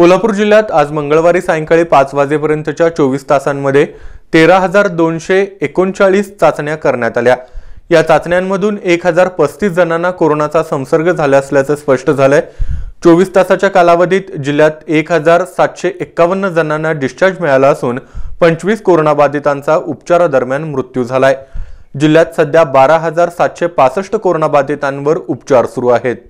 कोल्हापूर जिल्ह्यात आज मंगळवारी सायंकाळी पाच वाजेपर्यंतच्या चोवीस तासांमध्ये तेरा हजार दोनशे एकोणचाळीस चाचण्या करण्यात आल्या या चाचण्यांमधून एक हजार पस्तीस जणांना कोरोनाचा संसर्ग झाला असल्याचं स्पष्ट झालंय चोवीस तासाच्या कालावधीत जिल्ह्यात एक हजार सातशे एक्कावन्न जणांना डिस्चार्ज मिळाला असून पंचवीस कोरोनाबाधितांचा उपचारादरम्यान मृत्यू झालाय जिल्ह्यात सध्या बारा हजार सातशे पासष्ट कोरोनाबाधितांवर उपचार सुरू आहेत